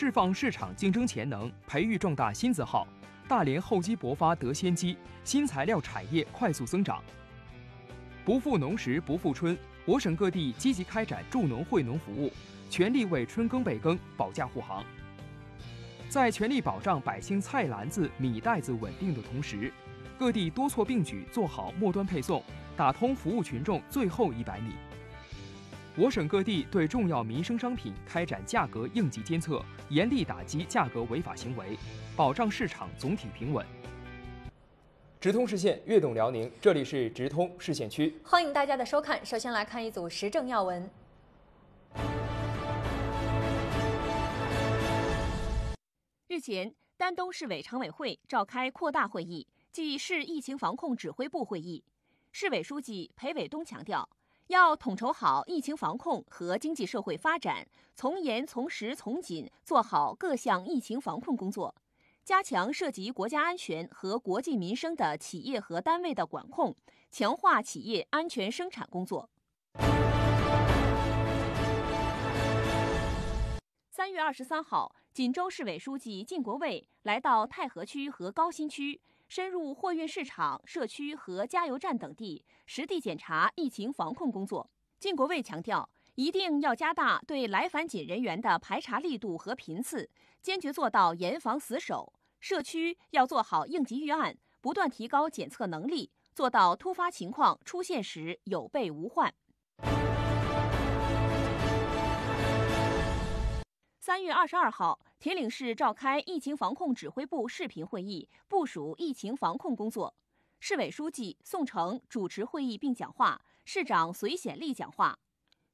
释放市场竞争潜能，培育壮大新字号。大连厚积薄发得先机，新材料产业快速增长。不负农时，不负春。我省各地积极开展助农惠农服务，全力为春耕备耕保驾护航。在全力保障百姓菜篮子、米袋子稳定的同时，各地多措并举做好末端配送，打通服务群众最后一百米。我省各地对重要民生商品开展价格应急监测，严厉打击价格违法行为，保障市场总体平稳。直通市县，越懂辽宁，这里是直通市县区，欢迎大家的收看。首先来看一组时政要闻。日前，丹东市委常委会召开扩大会议暨市疫情防控指挥部会议，市委书记裴伟东强调。要统筹好疫情防控和经济社会发展，从严、从实、从紧做好各项疫情防控工作，加强涉及国家安全和国计民生的企业和单位的管控，强化企业安全生产工作。三月二十三号，锦州市委书记靳国卫来到太和区和高新区。深入货运市场、社区和加油站等地实地检查疫情防控工作。靳国卫强调，一定要加大对来返津人员的排查力度和频次，坚决做到严防死守。社区要做好应急预案，不断提高检测能力，做到突发情况出现时有备无患。三月二十二号。铁岭市召开疫情防控指挥部视频会议，部署疫情防控工作。市委书记宋城主持会议并讲话，市长隋显利讲话。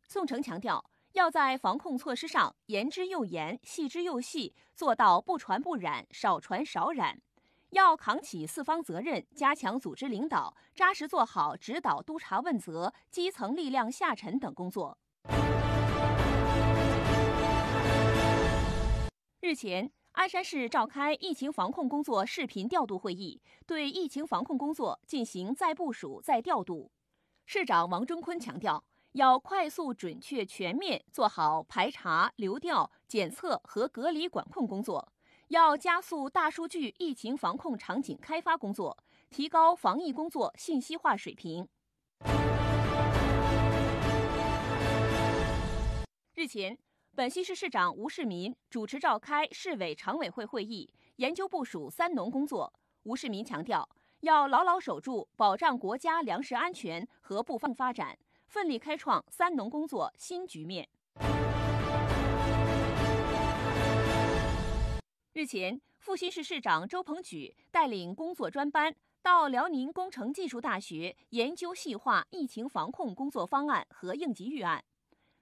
宋城强调，要在防控措施上严之又严、细之又细，做到不传不染、少传少染。要扛起四方责任，加强组织领导，扎实做好指导、督查、问责、基层力量下沉等工作。日前，鞍山市召开疫情防控工作视频调度会议，对疫情防控工作进行再部署、再调度。市长王忠坤强调，要快速、准确、全面做好排查、流调、检测和隔离管控工作；要加速大数据疫情防控场景开发工作，提高防疫工作信息化水平。日前。本溪市市长吴世民主持召开市委常委会会议，研究部署三农工作。吴世民强调，要牢牢守住保障国家粮食安全和不放发展，奋力开创三农工作新局面。日前，阜新市市长周鹏举带领工作专班到辽宁工程技术大学，研究细化疫情防控工作方案和应急预案。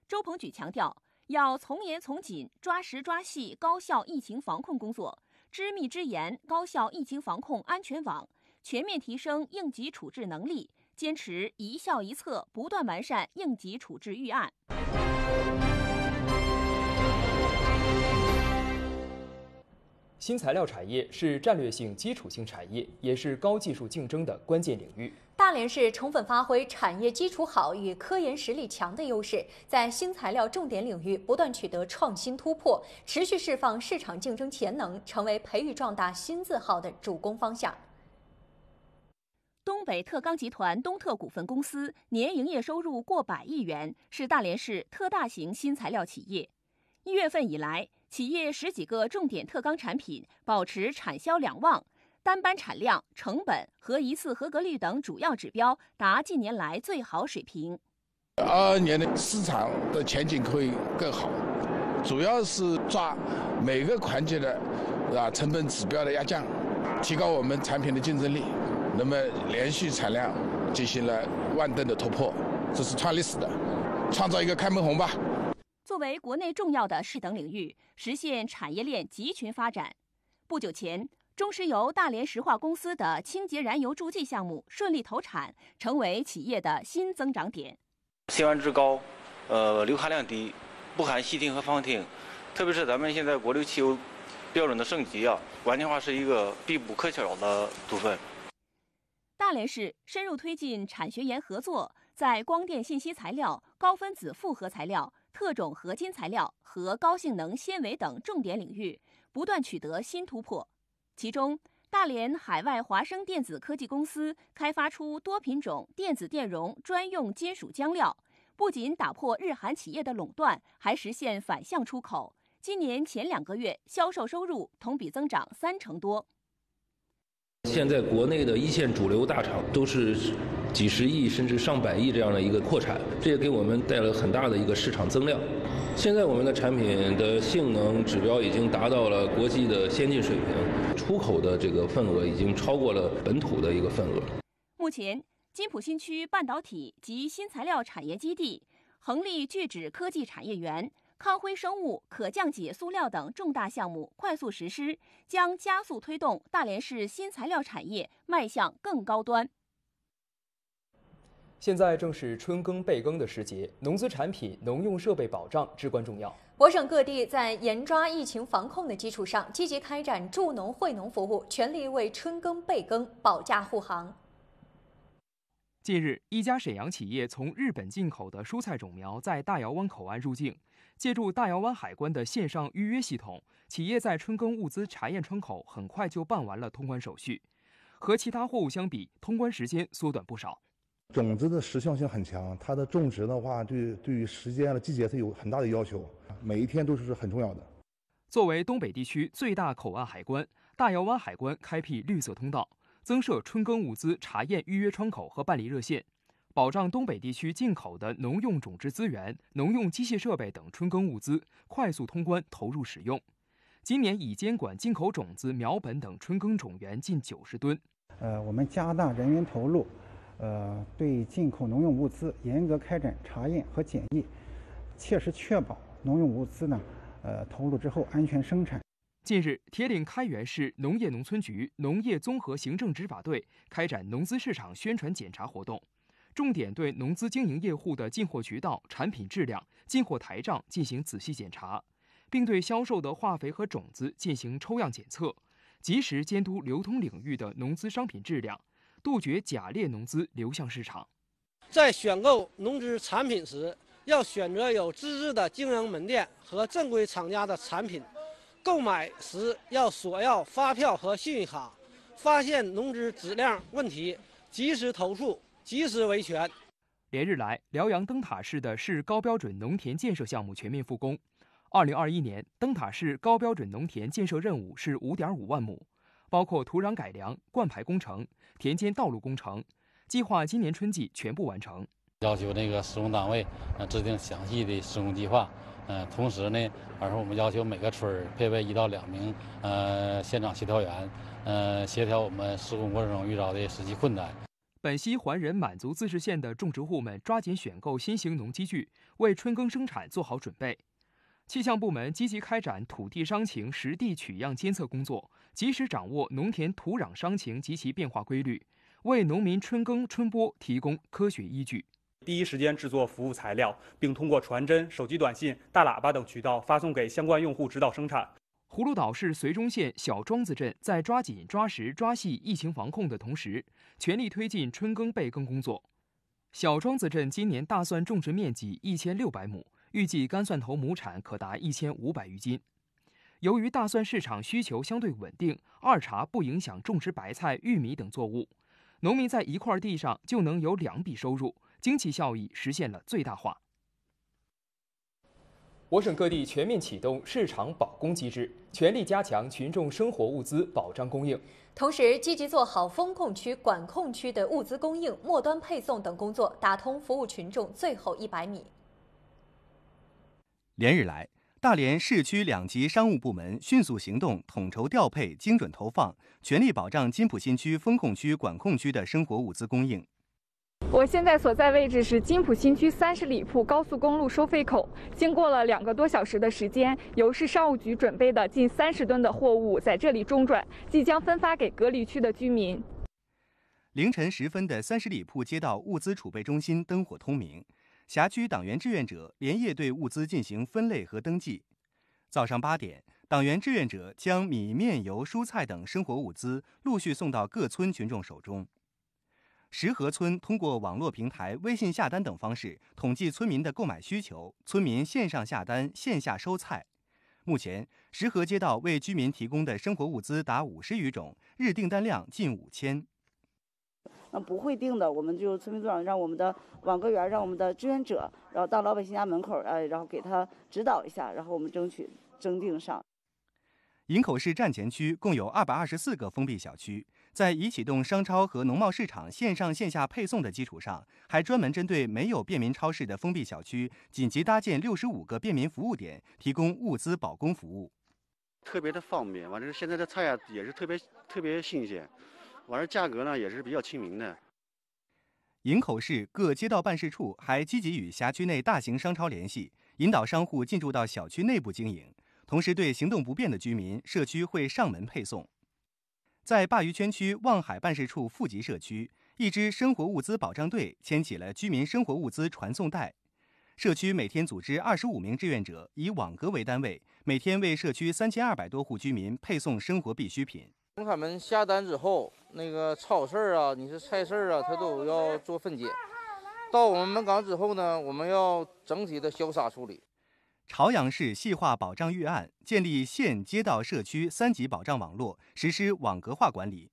周鹏举强调。要从严从紧抓实抓细高校疫情防控工作，知密知严高效疫情防控安全网，全面提升应急处置能力，坚持一校一策，不断完善应急处置预案。新材料产业是战略性、基础性产业，也是高技术竞争的关键领域。大连市充分发挥产业基础好与科研实力强的优势，在新材料重点领域不断取得创新突破，持续释放市场竞争潜能，成为培育壮大新字号的主攻方向。东北特钢集团东特股份公司年营业收入过百亿元，是大连市特大型新材料企业。一月份以来。企业十几个重点特钢产品保持产销两旺，单班产量、成本和一次合格率等主要指标达近年来最好水平。二二年的市场的前景会更好，主要是抓每个环节的啊成本指标的压降，提高我们产品的竞争力。那么连续产量进行了万吨的突破，这是创历史的，创造一个开门红吧。作为国内重要的市等领域，实现产业链集群发展。不久前，中石油大连石化公司的清洁燃油助剂项目顺利投产，成为企业的新增长点。辛烷值高，呃，硫含量低，不含烯烃和芳烃，特别是咱们现在国六汽油标准的升级啊，烷烃化是一个必不可少的组分。大连市深入推进产学研合作，在光电信息材料、高分子复合材料。各种合金材料和高性能纤维等重点领域不断取得新突破。其中，大连海外华生电子科技公司开发出多品种电子电容专用金属浆料，不仅打破日韩企业的垄断，还实现反向出口。今年前两个月，销售收入同比增长三成多。现在国内的一线主流大厂都是几十亿甚至上百亿这样的一个扩产，这也给我们带来了很大的一个市场增量。现在我们的产品的性能指标已经达到了国际的先进水平，出口的这个份额已经超过了本土的一个份额。目前，金浦新区半导体及新材料产业基地——恒力聚酯科技产业园。康辉生物、可降解塑料等重大项目快速实施，将加速推动大连市新材料产业迈向更高端。现在正是春耕备耕的时节，农资产品、农用设备保障至关重要。我省各地在严抓疫情防控的基础上，积极开展助农惠农服务，全力为春耕备耕保驾护航。近日，一家沈阳企业从日本进口的蔬菜种苗在大窑湾口岸入境。借助大窑湾海关的线上预约系统，企业在春耕物资查验窗口很快就办完了通关手续。和其他货物相比，通关时间缩短不少。种子的时效性很强，它的种植的话，对对于时间的季节是有很大的要求，每一天都是很重要的。作为东北地区最大口岸海关，大窑湾海关开辟绿色通道，增设春耕物资查验预约窗口和办理热线。保障东北地区进口的农用种质资源、农用机械设备等春耕物资快速通关投入使用。今年已监管进口种子、苗本等春耕种源近九十吨。呃，我们加大人员投入，呃，对进口农用物资严格开展查验和检疫，切实确保农用物资呢，呃，投入之后安全生产。近日，铁岭开原市农业农村局农业综合行政执法队开展农资市场宣传检查活动。重点对农资经营业户的进货渠道、产品质量、进货台账进行仔细检查，并对销售的化肥和种子进行抽样检测，及时监督流通领域的农资商品质量，杜绝假劣农资流向市场。在选购农资产品时，要选择有资质的经营门店和正规厂家的产品；购买时要索要发票和信誉卡；发现农资质量问题，及时投诉。及时维权。连日来，辽阳灯塔市的市高标准农田建设项目全面复工。二零二一年，灯塔市高标准农田建设任务是五点五万亩，包括土壤改良、灌排工程、田间道路工程，计划今年春季全部完成。要求那个施工单位呃制定详细的施工计划，同时呢，而是我们要求每个村配备一到两名呃现场协调员，呃，协调我们施工过程中遇到的实际困难。本溪桓仁满族自治县的种植户们抓紧选购新型农机具，为春耕生产做好准备。气象部门积极开展土地伤情实地取样监测工作，及时掌握农田土壤伤情及其变化规律，为农民春耕春播提供科学依据。第一时间制作服务材料，并通过传真、手机短信、大喇叭等渠道发送给相关用户，指导生产。葫芦岛市绥中县小庄子镇在抓紧抓实抓细疫情防控的同时，全力推进春耕备耕工作。小庄子镇今年大蒜种植面积一千六百亩，预计干蒜头亩产可达一千五百余斤。由于大蒜市场需求相对稳定，二茬不影响种植白菜、玉米等作物，农民在一块地上就能有两笔收入，经济效益实现了最大化。我省各地全面启动市场保供机制，全力加强群众生活物资保障供应，同时积极做好风控区、管控区的物资供应、末端配送等工作，打通服务群众最后一百米。连日来，大连市区两级商务部门迅速行动，统筹调配、精准投放，全力保障金浦新区风控区、管控区的生活物资供应。我现在所在位置是金浦新区三十里铺高速公路收费口。经过了两个多小时的时间，由市商务局准备的近三十吨的货物在这里中转，即将分发给隔离区的居民。凌晨时分的三十里铺街道物资储备中心灯火通明，辖区党员志愿者连夜对物资进行分类和登记。早上八点，党员志愿者将米面油、蔬菜等生活物资陆续送到各村群众手中。石河村通过网络平台、微信下单等方式统计村民的购买需求，村民线上下单，线下收菜。目前，石河街道为居民提供的生活物资达五十余种，日订单量近五千。那不会订的，我们就村民组长让我们的网格员、让我们的志愿者，然后到老百姓家门口，呃，然后给他指导一下，然后我们争取征订上。营口市站前区共有二百二十四个封闭小区，在已启动商超和农贸市场线上线下配送的基础上，还专门针对没有便民超市的封闭小区，紧急搭建六十五个便民服务点，提供物资保供服务。特别的方便，完了现在的菜呀也是特别特别新鲜，完了价格呢也是比较亲民的。营口市各街道办事处还积极与辖区内大型商超联系，引导商户进驻到小区内部经营。同时，对行动不便的居民，社区会上门配送。在鲅鱼圈区望海办事处富集社区，一支生活物资保障队牵起了居民生活物资传送带。社区每天组织二十五名志愿者，以网格为单位，每天为社区三千二百多户居民配送生活必需品。从他们下单之后，那个超市啊，你是菜市啊，他都要做分拣。到我们门岗之后呢，我们要整体的消杀处理。朝阳市细化保障预案，建立县街道社区三级保障网络，实施网格化管理。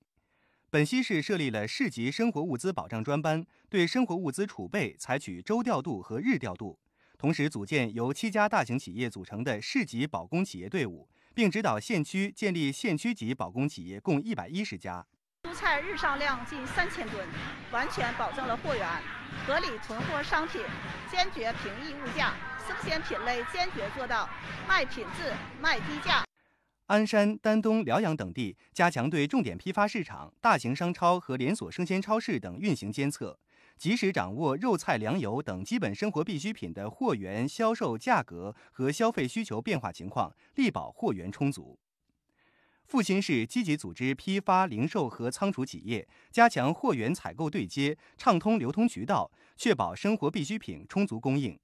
本溪市设立了市级生活物资保障专班，对生活物资储备采取周调度和日调度，同时组建由七家大型企业组成的市级保供企业队伍，并指导县区建立县区级保供企业，共一百一十家。蔬菜日上量近三千吨，完全保证了货源，合理存货商品，坚决平抑物价。生鲜品类坚决做到卖品质、卖低价。鞍山、丹东、辽阳等地加强对重点批发市场、大型商超和连锁生鲜超市等运行监测，及时掌握肉菜、粮油等基本生活必需品的货源、销售价格和消费需求变化情况，力保货源充足。阜新市积极组织批发、零售和仓储企业，加强货源采购对接，畅通流通渠道，确保生活必需品充足供应。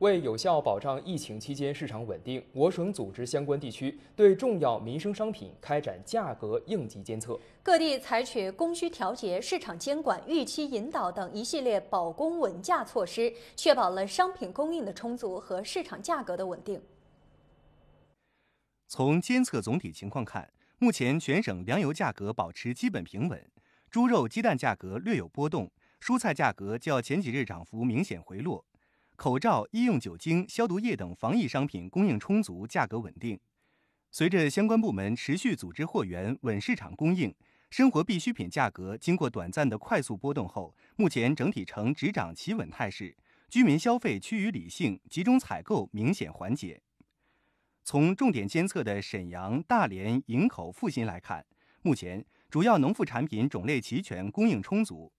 为有效保障疫情期间市场稳定，我省组织相关地区对重要民生商品开展价格应急监测。各地采取供需调节、市场监管、预期引导等一系列保供稳价措施，确保了商品供应的充足和市场价格的稳定。从监测总体情况看，目前全省粮油价格保持基本平稳，猪肉、鸡蛋价格略有波动，蔬菜价格较前几日涨幅明显回落。口罩、医用酒精、消毒液等防疫商品供应充足，价格稳定。随着相关部门持续组织货源、稳市场供应，生活必需品价格经过短暂的快速波动后，目前整体呈直涨企稳态势。居民消费趋于理性，集中采购明显缓解。从重点监测的沈阳、大连、营口、阜新来看，目前主要农副产品种类齐全，供应充足。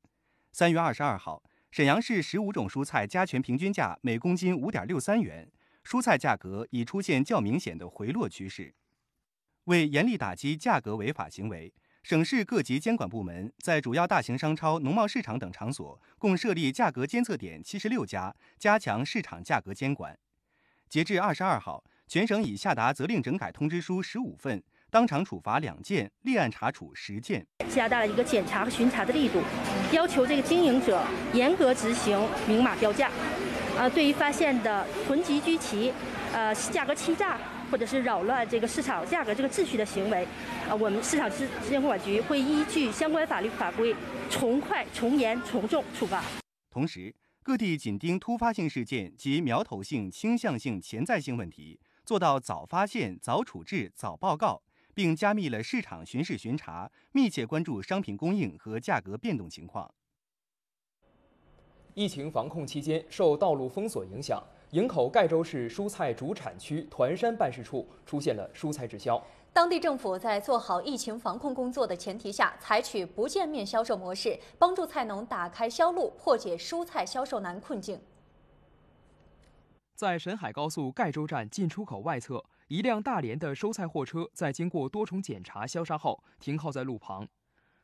三月二十二号。沈阳市十五种蔬菜加权平均价每公斤五点六三元，蔬菜价格已出现较明显的回落趋势。为严厉打击价格违法行为，省市各级监管部门在主要大型商超、农贸市场等场所共设立价格监测点七十六家，加强市场价格监管。截至二十二号，全省已下达责令整改通知书十五份，当场处罚两件，立案查处十件，加大了一个检查和巡查的力度。要求这个经营者严格执行明码标价。呃，对于发现的囤积居奇、呃价格欺诈或者是扰乱这个市场价格这个秩序的行为，呃，我们市场监监管局会依据相关法律法规，从快从严从重处罚。同时，各地紧盯突发性事件及苗头性、倾向性、潜在性问题，做到早发现、早处置、早报告。并加密了市场巡视巡查，密切关注商品供应和价格变动情况。疫情防控期间，受道路封锁影响，营口盖州市蔬菜主产区团山办事处出现了蔬菜滞销。当地政府在做好疫情防控工作的前提下，采取不见面销售模式，帮助菜农打开销路，破解蔬菜销售难困境。在沈海高速盖州站进出口外侧。一辆大连的收菜货车在经过多重检查消杀后停靠在路旁，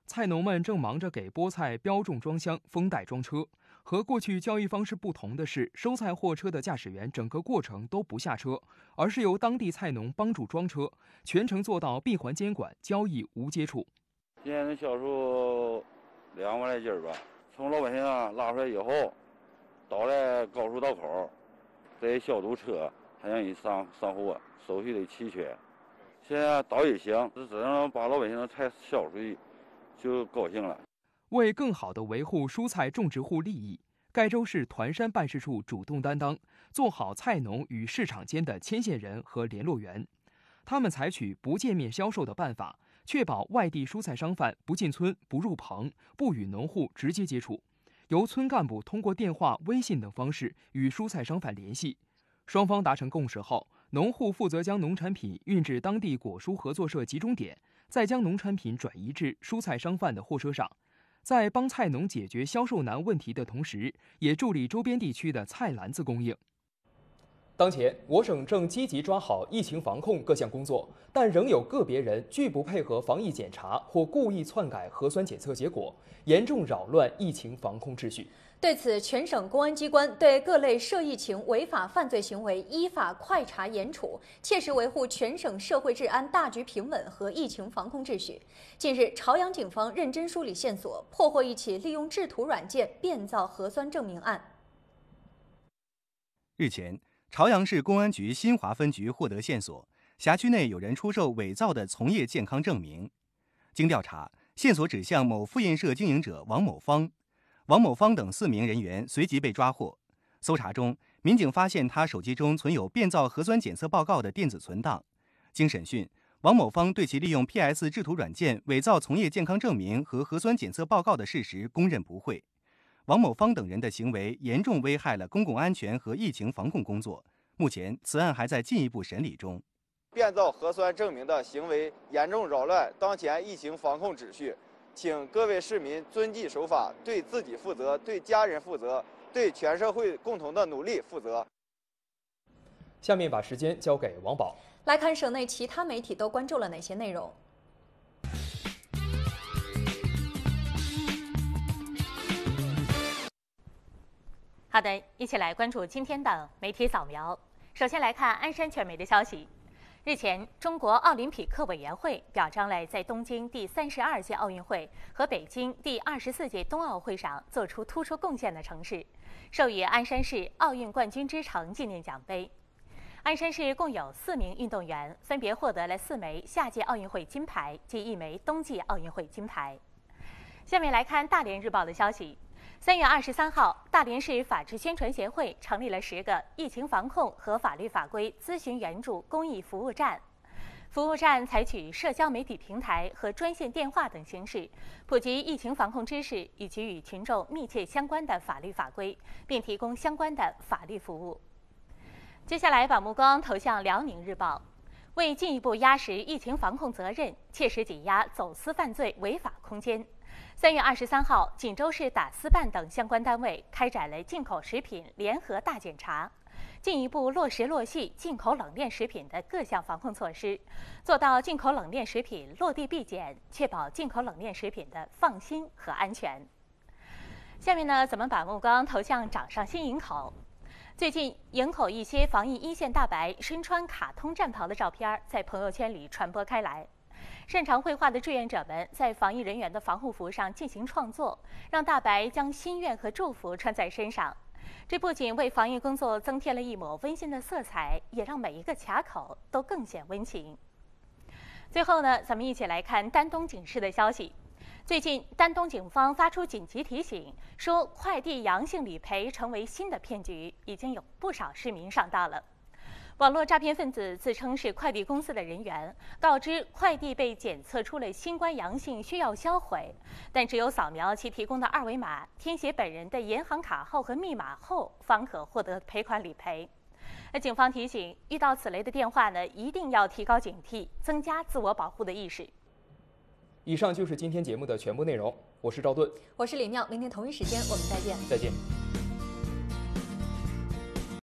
菜农们正忙着给菠菜标重装箱、封袋装车。和过去交易方式不同的是，收菜货车的驾驶员整个过程都不下车，而是由当地菜农帮助装车，全程做到闭环监管，交易无接触。今天销售两万来斤吧，从老百姓拉出来以后，到了高速道口，得消毒车。还让人上上货，手续得齐全。现在倒也行，这只要把老百姓的菜销出去，就高兴了。为更好地维护蔬菜种植户利益，盖州市团山办事处主动担当，做好菜农与市场间的牵线人和联络员。他们采取不见面销售的办法，确保外地蔬菜商贩不进村、不入棚、不与农户直接接触，由村干部通过电话、微信等方式与蔬菜商贩联系。双方达成共识后，农户负责将农产品运至当地果蔬合作社集中点，再将农产品转移至蔬菜商贩的货车上，在帮菜农解决销售难问题的同时，也助力周边地区的菜篮子供应。当前，我省正积极抓好疫情防控各项工作，但仍有个别人拒不配合防疫检查或故意篡改核酸检测结果，严重扰乱疫情防控秩序。对此，全省公安机关对各类涉疫情违法犯罪行为依法快查严处，切实维护全省社会治安大局平稳和疫情防控秩序。近日，朝阳警方认真梳理线索，破获一起利用制图软件变造核酸证明案。日前，朝阳市公安局新华分局获得线索，辖区内有人出售伪造的从业健康证明。经调查，线索指向某复印社经营者王某芳。王某芳等四名人员随即被抓获。搜查中，民警发现他手机中存有变造核酸检测报告的电子存档。经审讯，王某芳对其利用 PS 制图软件伪造从业健康证明和核酸检测报告的事实供认不讳。王某芳等人的行为严重危害了公共安全和疫情防控工作。目前，此案还在进一步审理中。变造核酸证明的行为严重扰乱当前疫情防控秩序。请各位市民遵纪守法，对自己负责，对家人负责，对全社会共同的努力负责。下面把时间交给王宝，来看省内其他媒体都关注了哪些内容。好的，一起来关注今天的媒体扫描。首先来看鞍山全媒的消息。日前，中国奥林匹克委员会表彰了在东京第三十二届奥运会和北京第二十四届冬奥会上做出突出贡献的城市，授予鞍山市“奥运冠军之城”纪念奖杯。鞍山市共有四名运动员分别获得了四枚夏季奥运会金牌及一枚冬季奥运会金牌。下面来看《大连日报》的消息。三月二十三号，大连市法治宣传协会成立了十个疫情防控和法律法规咨询援助公益服务站。服务站采取社交媒体平台和专线电话等形式，普及疫情防控知识以及与群众密切相关的法律法规，并提供相关的法律服务。接下来，把目光投向辽宁日报。为进一步压实疫情防控责任，切实挤压走私犯罪违法空间。三月二十三号，锦州市打私办等相关单位开展了进口食品联合大检查，进一步落实落细进口冷链食品的各项防控措施，做到进口冷链食品落地必检，确保进口冷链食品的放心和安全。下面呢，咱们把目光投向掌上新营口。最近，营口一些防疫一线大白身穿卡通战袍的照片在朋友圈里传播开来。擅长绘画的志愿者们在防疫人员的防护服上进行创作，让大白将心愿和祝福穿在身上。这不仅为防疫工作增添了一抹温馨的色彩，也让每一个卡口都更显温情。最后呢，咱们一起来看丹东警示的消息。最近，丹东警方发出紧急提醒，说快递阳性理赔成为新的骗局，已经有不少市民上当了。网络诈骗分子自称是快递公司的人员，告知快递被检测出了新冠阳性，需要销毁，但只有扫描其提供的二维码，填写本人的银行卡号和密码后，方可获得赔款理赔。那警方提醒，遇到此类的电话呢，一定要提高警惕，增加自我保护的意识。以上就是今天节目的全部内容，我是赵盾，我是李亮，明天同一时间我们再见，再见。